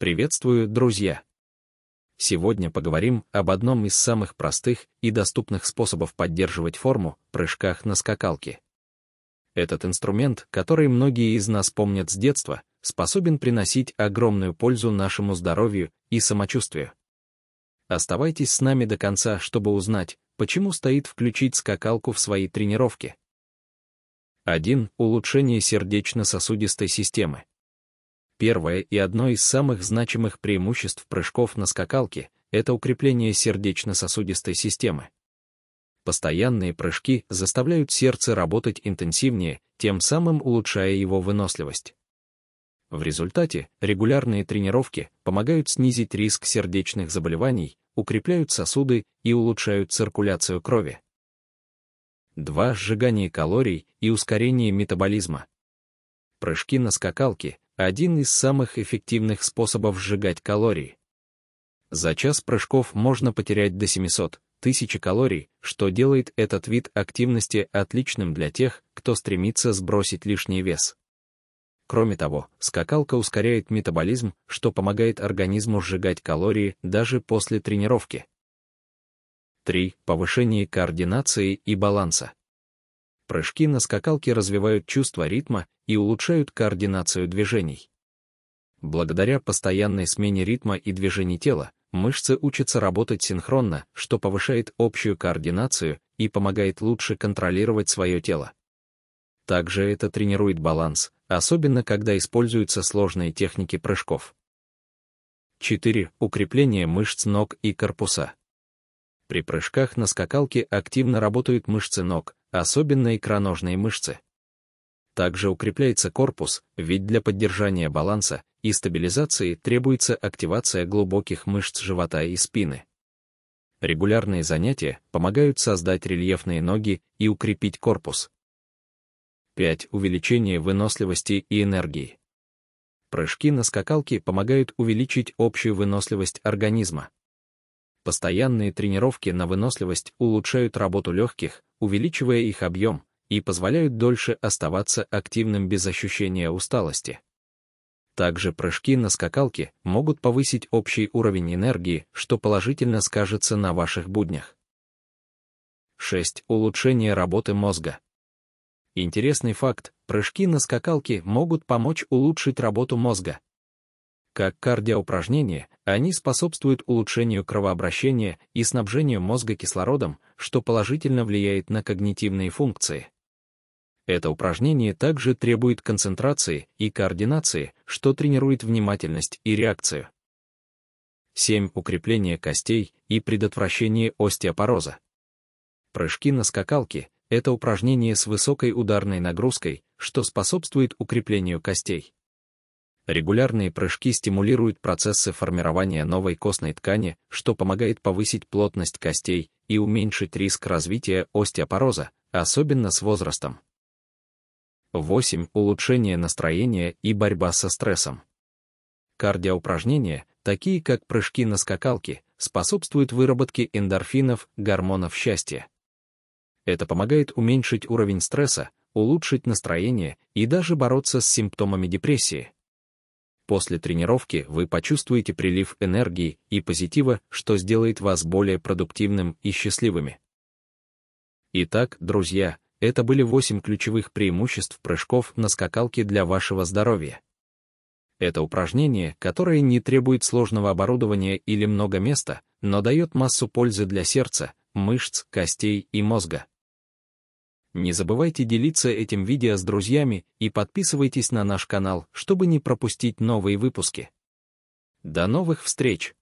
Приветствую, друзья! Сегодня поговорим об одном из самых простых и доступных способов поддерживать форму — прыжках на скакалке. Этот инструмент, который многие из нас помнят с детства, способен приносить огромную пользу нашему здоровью и самочувствию. Оставайтесь с нами до конца, чтобы узнать, почему стоит включить скакалку в свои тренировки. 1. Улучшение сердечно-сосудистой системы. Первое и одно из самых значимых преимуществ прыжков на скакалке – это укрепление сердечно-сосудистой системы. Постоянные прыжки заставляют сердце работать интенсивнее, тем самым улучшая его выносливость. В результате регулярные тренировки помогают снизить риск сердечных заболеваний, укрепляют сосуды и улучшают циркуляцию крови. 2. Сжигание калорий и ускорение метаболизма. Прыжки на скакалке один из самых эффективных способов сжигать калории. За час прыжков можно потерять до 700 тысяч калорий, что делает этот вид активности отличным для тех, кто стремится сбросить лишний вес. Кроме того, скакалка ускоряет метаболизм, что помогает организму сжигать калории даже после тренировки. 3. Повышение координации и баланса. Прыжки на скакалке развивают чувство ритма и улучшают координацию движений. Благодаря постоянной смене ритма и движений тела, мышцы учатся работать синхронно, что повышает общую координацию и помогает лучше контролировать свое тело. Также это тренирует баланс, особенно когда используются сложные техники прыжков. 4. Укрепление мышц ног и корпуса. При прыжках на скакалке активно работают мышцы ног, особенно икроножные мышцы. Также укрепляется корпус, ведь для поддержания баланса и стабилизации требуется активация глубоких мышц живота и спины. Регулярные занятия помогают создать рельефные ноги и укрепить корпус. 5. Увеличение выносливости и энергии. Прыжки на скакалке помогают увеличить общую выносливость организма. Постоянные тренировки на выносливость улучшают работу легких, увеличивая их объем, и позволяют дольше оставаться активным без ощущения усталости. Также прыжки на скакалке могут повысить общий уровень энергии, что положительно скажется на ваших буднях. 6. Улучшение работы мозга. Интересный факт, прыжки на скакалке могут помочь улучшить работу мозга, как кардиоупражнения, они способствуют улучшению кровообращения и снабжению мозга кислородом, что положительно влияет на когнитивные функции. Это упражнение также требует концентрации и координации, что тренирует внимательность и реакцию. 7. Укрепление костей и предотвращение остеопороза. Прыжки на скакалке — это упражнение с высокой ударной нагрузкой, что способствует укреплению костей. Регулярные прыжки стимулируют процессы формирования новой костной ткани, что помогает повысить плотность костей и уменьшить риск развития остеопороза, особенно с возрастом. 8. Улучшение настроения и борьба со стрессом. Кардиоупражнения, такие как прыжки на скакалке, способствуют выработке эндорфинов, гормонов счастья. Это помогает уменьшить уровень стресса, улучшить настроение и даже бороться с симптомами депрессии. После тренировки вы почувствуете прилив энергии и позитива, что сделает вас более продуктивным и счастливыми. Итак, друзья, это были 8 ключевых преимуществ прыжков на скакалке для вашего здоровья. Это упражнение, которое не требует сложного оборудования или много места, но дает массу пользы для сердца, мышц, костей и мозга. Не забывайте делиться этим видео с друзьями и подписывайтесь на наш канал, чтобы не пропустить новые выпуски. До новых встреч!